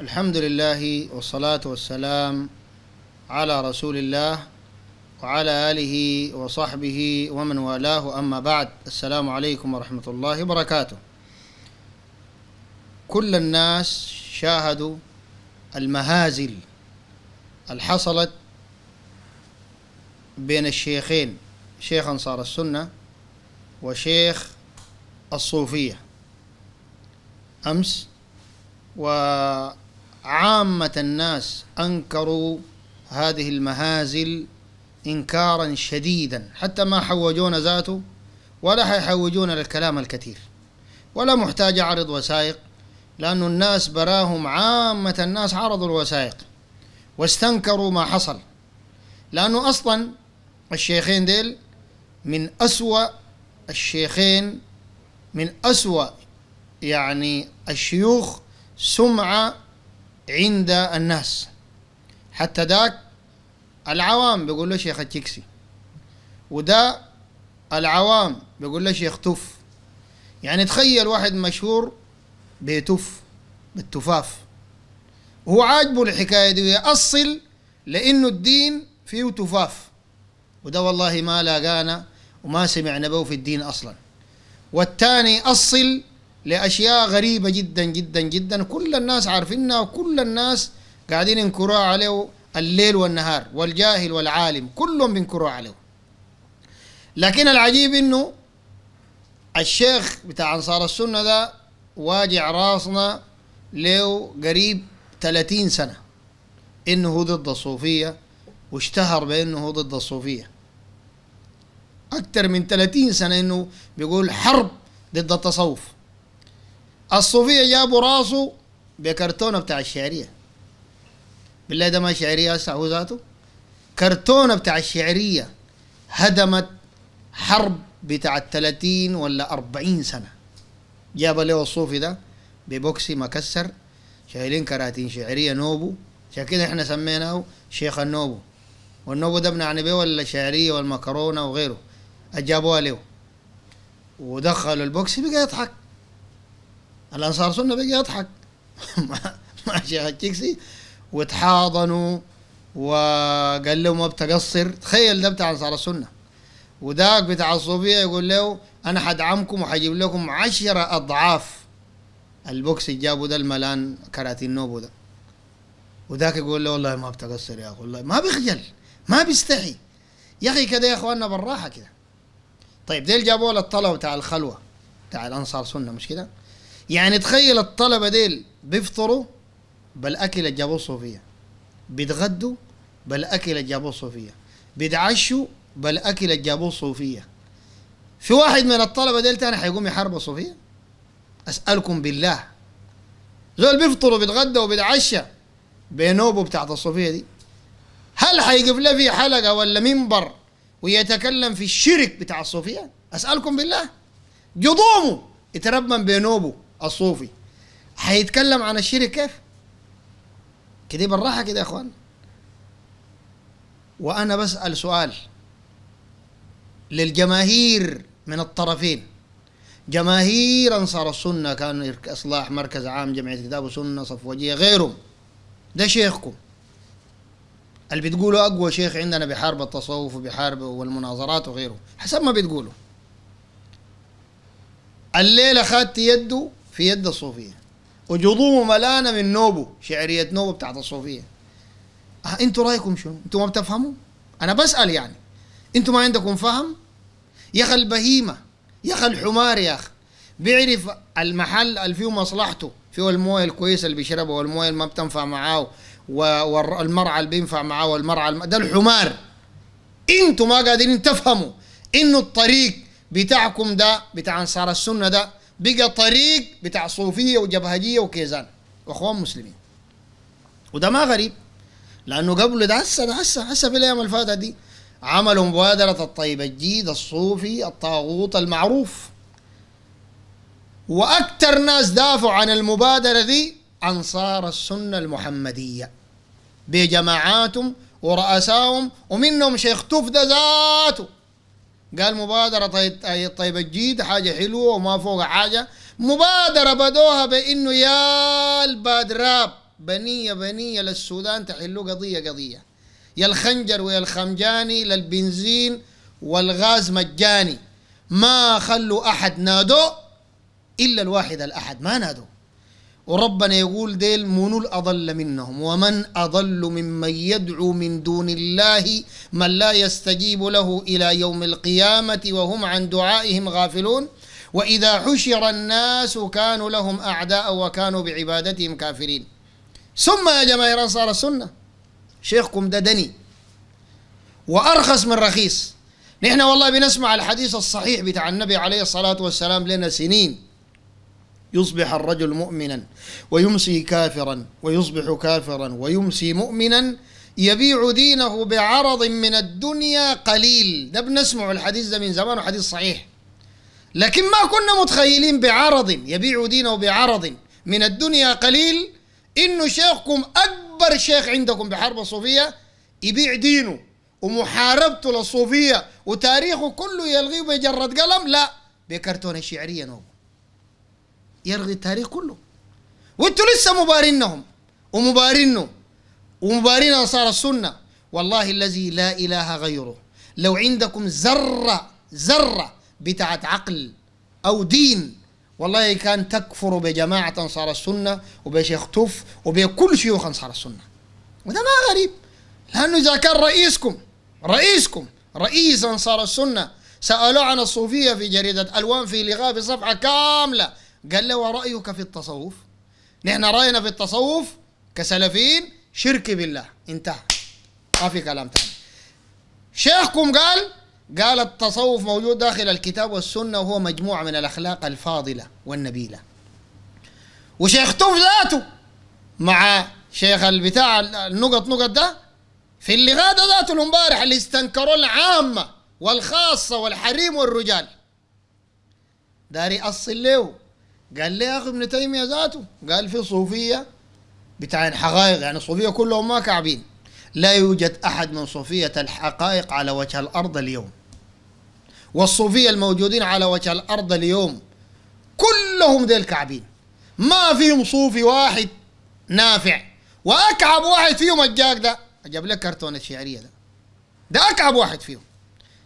الحمد لله والصلاة والسلام على رسول الله وعلى آله وصحبه ومن والاه أما بعد السلام عليكم ورحمة الله وبركاته كل الناس شاهدوا المهازل الحصلت بين الشيخين شيخ أنصار السنة وشيخ الصوفية أمس و عامة الناس أنكروا هذه المهازل إنكارا شديدا حتى ما حوجون ذاته ولا حيحوجون للكلام الكثير ولا محتاج أعرض وثائق لأن الناس براهم عامة الناس عرضوا الوثائق واستنكروا ما حصل لأنه أصلا الشيخين ديل من أسوأ الشيخين من أسوأ يعني الشيوخ سمعة عند الناس حتى ذاك العوام بيقول له شيخ التكسي وده العوام بيقول له شيخ توف يعني تخيل واحد مشهور بيتف بالتفاف هو عاجبه الحكايه دي اصل لانه الدين فيه تفاف وده والله ما لاقانا وما سمعنا به في الدين اصلا والثاني اصل لأشياء غريبة جدا جدا جدا كل الناس عارفينها وكل الناس قاعدين ينكروها عليه الليل والنهار والجاهل والعالم كلهم بينكروا عليه لكن العجيب انه الشيخ بتاع انصار السنه ده واجع راسنا له قريب 30 سنه انه هو ضد الصوفيه واشتهر بانه هو ضد الصوفيه اكثر من 30 سنه انه بيقول حرب ضد التصوف الصوفية جابوا راسه بكرتونة بتاع الشعرية بالله ده ما شعرية هسه هو ذاته كرتونة بتاع الشعرية هدمت حرب بتاع 30 ولا 40 سنة جاب له الصوفي ده ببوكسي مكسر شايلين كراتين شعرية نوبو عشان كده احنا سميناه شيخ النوبو والنوبو ده بنعني به ولا شعرية والمكرونة وغيره اجابوها له ودخلوا البوكسي بقى يضحك الانصار سنه بقى يضحك مع شيخ وتحاضنوا وقال له ما بتقصر تخيل ده بتاع انصار السنه وداك بتاع الصوفيه يقول له انا حدعمكم وحجيب لكم عشرة اضعاف البوكس اللي جابوا ده الملان كراتين نوبو ده وذاك يقول له والله ما بتقصر يا اخو والله ما بيخجل ما بيستحي يا اخي كده يا اخواننا بالراحه كده طيب ديل له للطلبه بتاع الخلوه بتاع الانصار سنه مش كده؟ يعني تخيل الطلبة ديل بيفطروا بالأكل اللي جابوه صوفيا بيتغدوا بالأكل اللي جابوه صوفيا بيتعشوا بالأكل اللي جابوه صوفيا في واحد من الطلبة ديل تاني حيقوم يحارب صوفيا أسألكم بالله زول بيفطروا بيتغدوا وبيتعشى بنوبه بتاعت الصوفية دي هل حيقف له في حلقة ولا منبر ويتكلم في الشرك بتاع الصوفية أسألكم بالله جضومه يتربم بينوبه الصوفي هيتكلم عن الشرك كيف؟ كده بالراحه كده يا اخوان وانا بسال سؤال للجماهير من الطرفين جماهير انصار السنه كانوا اصلاح مركز عام جمعيه كتاب وسنه صفوجيه غيرهم ده شيخكم اللي بتقولوا اقوى شيخ عندنا بحارب التصوف وبحارب والمناظرات وغيره حسب ما بتقولوا الليله خدت يده في يد الصوفية وجذومه ملانة من نوبه شعرية نوبه بتاعت الصوفية أه انتوا رايكم شنو؟ انتوا ما بتفهموا؟ انا بسأل يعني انتوا ما عندكم فهم؟ يا اخي البهيمة يا اخي الحمار يا اخي بيعرف المحل اللي فيه مصلحته فيه المويه الكويسه اللي بيشربها والمويه اللي ما بتنفع معاه والمرعى اللي بينفع معاه والمرعى الم... ده الحمار انتوا ما قادرين تفهموا انه الطريق بتاعكم ده بتاع انصار السنه ده بقى طريق بتاع صوفيه وجبهجيه وكيزان واخوان مسلمين وده ما غريب لانه قبل ده هسه ده هسه هسه في الايام الفاتحة دي عملوا مبادرة الطيب الجيد الصوفي الطاغوت المعروف وأكثر ناس دافعوا عن المبادرة دي أنصار السنة المحمدية بجماعاتهم ورؤسائهم ومنهم شيخ توف ذاته قال مبادرة طيب،, طيب،, طيب الجيد حاجة حلوة وما فوق حاجة مبادرة بدوها بأنه يا البادراب بنية بنية للسودان تحلوا قضية قضية يا الخنجر ويا الخمجاني للبنزين والغاز مجاني ما خلوا أحد نادوا إلا الواحد الأحد ما نادوا وربنا يقول ديل من الأضل منهم ومن أضل ممن يدعو من دون الله من لا يستجيب له إلى يوم القيامة وهم عن دعائهم غافلون وإذا حشر الناس كانوا لهم أعداء وكانوا بعبادتهم كافرين ثم يا جماهير صار السنة شيخكم ده دني وأرخص من رخيص نحن والله بنسمع الحديث الصحيح بتاع النبي عليه الصلاة والسلام لنا سنين يصبح الرجل مؤمنا ويمسي كافرا ويصبح كافرا ويمسي مؤمنا يبيع دينه بعرض من الدنيا قليل ده بنسمع الحديث ده من زمان وحديث صحيح لكن ما كنا متخيلين بعرض يبيع دينه بعرض من الدنيا قليل انه شيخكم اكبر شيخ عندكم بحرب الصوفيه يبيع دينه ومحاربته للصوفيه وتاريخه كله يلغيه بجرة قلم لا بكرتونه شعريه نوبه يرغي التاريخ كله وانتوا لسه مبارينهم ومبارينه ومبارين انصار السنه والله الذي لا اله غيره لو عندكم ذره ذره بتاعت عقل او دين والله كان تكفر بجماعه انصار السنه وبشيخ توف وبكل شيوخ انصار السنه وده ما غريب لانه اذا كان رئيسكم رئيسكم رئيس انصار السنه سالوه عن الصوفيه في جريده الوان في لغاء في صفحه كامله قال له ورأيك في التصوف نحن رأينا في التصوف كسلفيين شرك بالله انتهى ما في كلام ثاني شيخكم قال قال التصوف موجود داخل الكتاب والسنة وهو مجموعة من الأخلاق الفاضلة والنبيلة وشيخ توف ذاته مع شيخ البتاع النقط نقط ده في اللي غادة ذاته المبارح اللي استنكروا العامة والخاصة والحريم والرجال داري أصل له قال لي يا اخي ابن تيميه ذاته قال في صوفيه بتاع الحقائق يعني الصوفيه كلهم ما كعبين لا يوجد احد من صوفيه الحقائق على وجه الارض اليوم والصوفيه الموجودين على وجه الارض اليوم كلهم ذي الكعبين ما فيهم صوفي واحد نافع واكعب واحد فيهم الجاك ده جاب لك كرتون الشعريه ده ده اكعب واحد فيهم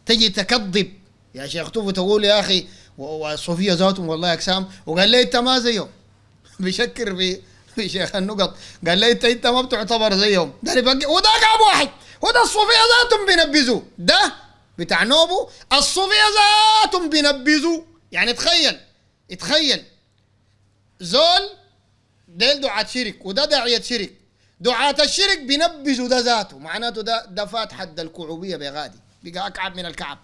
تجي تكذب يا شيخ توفي تقول يا اخي وصوفيا ذاتهم والله اجسام وقال لي انت ما زيهم بيشكر في في شيخ النقط قال لي انت انت ما بتعتبر زيهم ده بقى وده قام واحد وده الصوفيه ذاتهم بينبذوا ده بتاع نوبو الصوفيه ذاتهم بينبذوا يعني تخيل تخيل زول ديل دعاة شرك وده داعية شرك دعاة الشرك بينبذوا ده ذاته معناته ده ده فات حد الكعوبية بغادي بقى أكعب من الكعب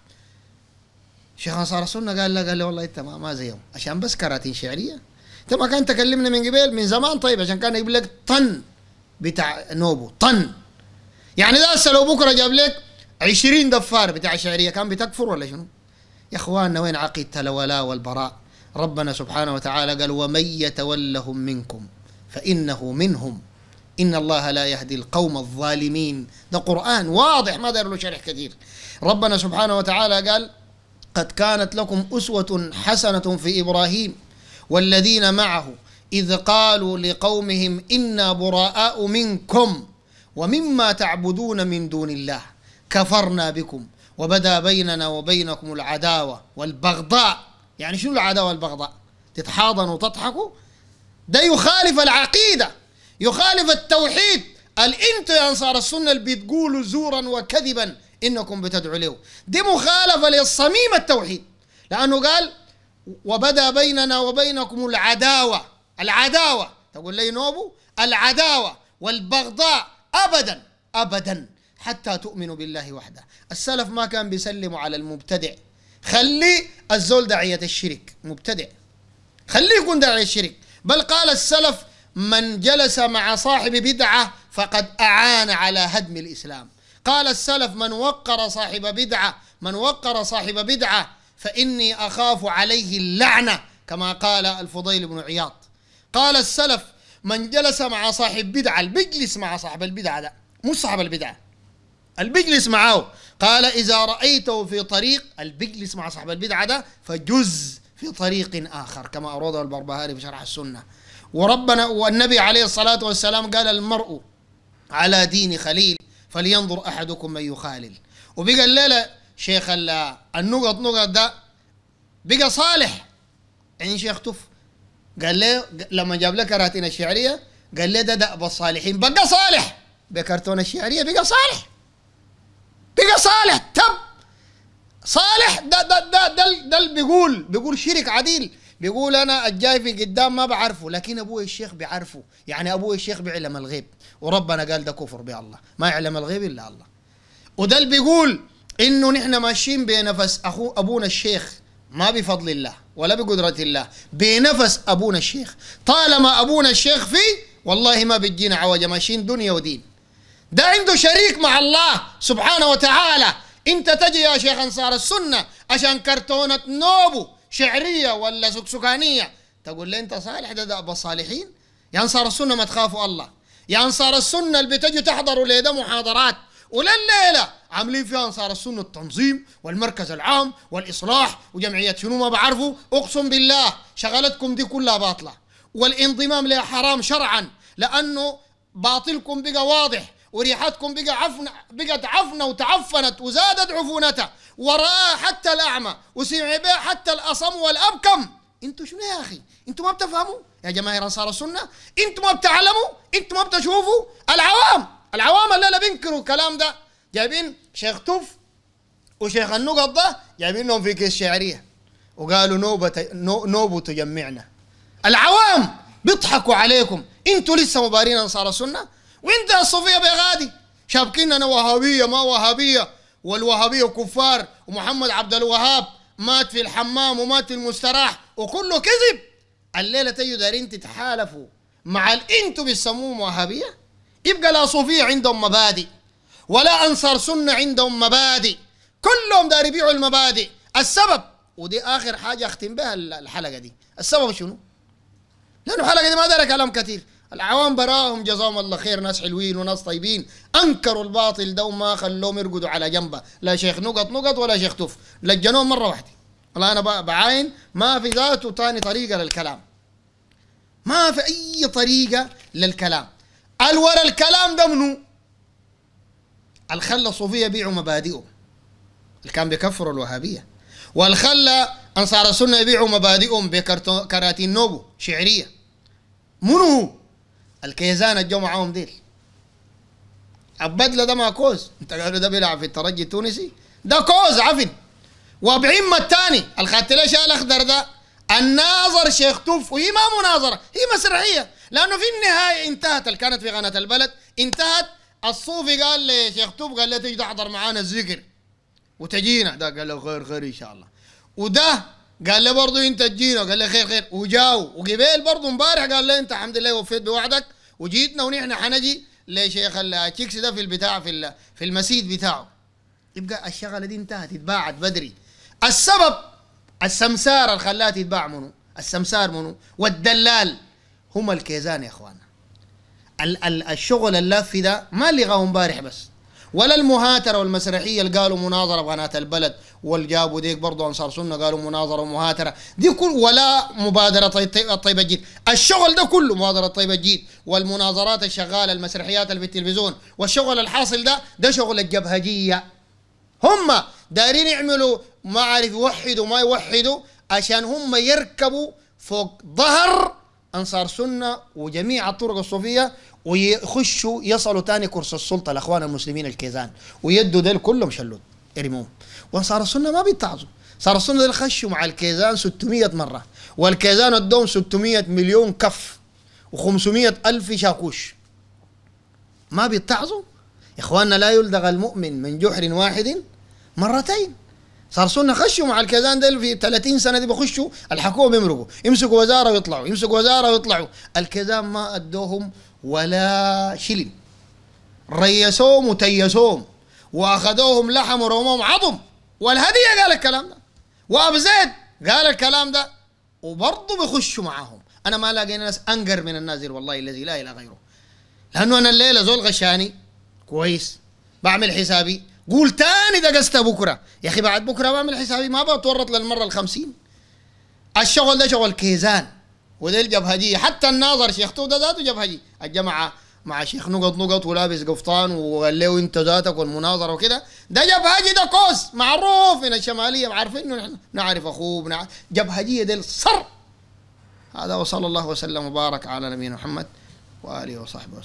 شيخ انصار السنه قال لا قال لي والله انت ما, ما زيهم عشان بس كراتين شعريه انت ما كان تكلمنا من قبل من زمان طيب عشان كان يجيب لك طن بتاع نوبو طن يعني ده لو بكره جاب لك 20 دفار بتاع شعريه كان بتكفر ولا شنو؟ يا اخواننا وين عقيده الولاء والبراء؟ ربنا سبحانه وتعالى قال ومن يتولهم منكم فانه منهم إن الله لا يهدي القوم الظالمين ده قرآن واضح ما داير له شرح كثير ربنا سبحانه وتعالى قال قد كانت لكم أسوة حسنة في إبراهيم والذين معه إذ قالوا لقومهم إنا براء منكم ومما تعبدون من دون الله كفرنا بكم وبدا بيننا وبينكم العداوة والبغضاء يعني شنو العداوة والبغضاء تتحاضنوا وتضحكوا ده يخالف العقيدة يخالف التوحيد الانت يا انصار السنه اللي بتقولوا زورا وكذبا انكم بتدعوا له دي مخالفه للصميم التوحيد لانه قال وبدا بيننا وبينكم العداوه العداوه تقول لي نوبو العداوه والبغضاء ابدا ابدا حتى تؤمنوا بالله وحده السلف ما كان بيسلموا على المبتدع خلي الزول داعية الشرك مبتدع خليه يكون داعية الشرك بل قال السلف من جلس مع صاحب بدعة فقد أعان على هدم الإسلام قال السلف من وقر صاحب بدعة من وقر صاحب بدعة فإني أخاف عليه اللعنة كما قال الفضيل بن عياط قال السلف من جلس مع صاحب بدعة البجلس مع صاحب البدعة ده مش صاحب البدعة البجلس معه قال إذا رأيته في طريق البجلس مع صاحب البدعة ده فجز في طريق آخر كما أورده البربهاري في شرح السنة وربنا والنبي عليه الصلاة والسلام قال المرء على دين خليل فلينظر احدكم من يخالل وبقى لا لا شيخ النقط نقط ده بقى صالح يعني شيخ تف قال له لما جاب لك كراتين الشعريه قال له ده دأب الصالحين بقى صالح بكرتون الشعريه بقى صالح بقى صالح تب صالح ده ده ده ده, ده, ده بيقول بيقول شرك عديل بيقول انا الجاي في قدام ما بعرفه لكن ابوي الشيخ بيعرفه يعني ابوي الشيخ بيعلم الغيب وربنا قال ده كفر بالله ما يعلم الغيب الا الله وده اللي بيقول انه نحن ماشيين بنفس اخو ابونا الشيخ ما بفضل الله ولا بقدرة الله بنفس أبونا الشيخ طالما أبونا الشيخ فيه والله ما بتجينا عوجة ماشيين دنيا ودين ده عنده شريك مع الله سبحانه وتعالى انت تجي يا شيخ انصار السنة عشان كرتونة نوبه شعريه ولا سكسكانيه تقول لي انت صالح ده, ابو الصالحين يا انصار السنه ما تخافوا الله يا انصار السنه اللي بتجوا تحضروا لي ده محاضرات ولليله عاملين فيها انصار السنه التنظيم والمركز العام والاصلاح وجمعيه شنو ما بعرفوا اقسم بالله شغلتكم دي كلها باطله والانضمام لها حرام شرعا لانه باطلكم بقى واضح وريحتكم بقى عفن بقت عفنة وتعفنت وزادت عفونتها ورآها حتى الأعمى وسمع بها حتى الأصم والأبكم انتوا شنو يا أخي انتوا ما بتفهموا يا جماهير أنصار السنة انتوا ما بتعلموا انتوا ما بتشوفوا العوام العوام اللي لا بينكروا الكلام ده جايبين شيخ توف وشيخ النقط ده جايبينهم في كيس شعرية وقالوا نوبة نوبة تجمعنا العوام بيضحكوا عليكم انتوا لسه مبارين انصار السنه وانت يا صوفيا بغادي شابكين انا وهابيه ما وهابيه والوهابيه كفار ومحمد عبد الوهاب مات في الحمام ومات في المستراح وكله كذب الليله تيجوا دارين تتحالفوا مع الانتو بيسموهم وهابيه يبقى لا صوفيه عندهم مبادئ ولا انصار سنه عندهم مبادئ كلهم دار يبيعوا المبادئ السبب ودي اخر حاجه اختم بها الحلقه دي السبب شنو؟ لانه الحلقه دي ما دار كلام كثير العوام براهم جزاهم الله خير ناس حلوين وناس طيبين انكروا الباطل ده وما خلوهم يرقدوا على جنبه لا شيخ نقط نقط ولا شيخ تف لجنوهم مره واحده والله انا بعاين ما في ذاته ثاني طريقه للكلام ما في اي طريقه للكلام الورا الكلام ده منو الخلى الصوفيه بيعوا مبادئهم اللي كان بيكفروا الوهابيه والخلى انصار السنه يبيعوا مبادئهم بكراتين نوبو شعريه منو الكيزان الجو معاهم ديل البدله ده ما كوز انت قاعد ده بيلعب في الترجي التونسي ده كوز عفن وبعمة الثاني الخدت ليش الاخضر ده الناظر شيخ توف وهي ما مناظره هي مسرحيه لانه في النهايه انتهت اللي كانت في قناه البلد انتهت الصوفي قال لي شيخ توف قال لي تيجي تحضر معانا الذكر وتجينا ده قال له خير خير ان شاء الله وده قال له برضه انت تجينا قال له خير خير وجاو وقبيل برضه امبارح قال له انت الحمد لله وفيت بوعدك وجيتنا ونحن حنجي لشيخ التشيكس ده في البتاع في في المسيد بتاعه يبقى الشغله دي انتهت اتباعت بدري السبب السمسار اللي خلاها تتباع منو السمسار منو والدلال هم الكيزان يا اخوانا ال ال الشغل اللافي ده ما لغاهم امبارح بس ولا المهاترة والمسرحية اللي قالوا مناظرة بقناة البلد والجابوا ديك برضه انصار سنه قالوا مناظره ومهاتره دي كل ولا مبادره طيب الجيد الشغل ده كله مبادره طيبه الجيد والمناظرات الشغاله المسرحيات اللي في التلفزيون والشغل الحاصل ده ده شغل الجبهجيه هم دايرين يعملوا ما عارف يوحدوا ما يوحدوا عشان هم يركبوا فوق ظهر انصار سنه وجميع الطرق الصوفيه ويخشوا يصلوا تاني كرسي السلطه الاخوان المسلمين الكيزان ويدوا ديل كلهم شلوا ارموهم وصار السنه ما بيتعظوا صار السنه دي خشوا مع الكيزان 600 مره والكيزان ادوهم 600 مليون كف و500 الف شاكوش ما بيتعظوا اخواننا لا يلدغ المؤمن من جحر واحد مرتين صار سنه خشوا مع الكيزان ديل في 30 سنه دي بخشوا الحكومه بيمرقوا يمسكوا وزاره ويطلعوا يمسكوا وزاره ويطلعوا الكيزان ما ادوهم ولا شلن ريسوهم وتيسوهم واخذوهم لحم ورموهم عظم والهدية قال الكلام ده وأبو زيد قال الكلام ده وبرضه بيخشوا معاهم أنا ما لاقينا ناس أنقر من النازل والله الذي لا إله غيره لأنه أنا الليلة زول غشاني كويس بعمل حسابي قول تاني دقست بكرة يا أخي بعد بكرة بعمل حسابي ما بتورط للمرة الخمسين الشغل ده شغل كيزان وده الجبهجية حتى الناظر شيخته ده ذاته جبهجي الجماعة مع شيخ نقط نقط ولابس قفطان وقال له انت ذاتك والمناظره وكده ده جبهجي ده كوس معروف من الشماليه عارفين انه نحن نعرف اخوه بنعرف جبهجيه ده الصر هذا وصلى الله وسلم وبارك على نبينا محمد واله وصحبه وسلم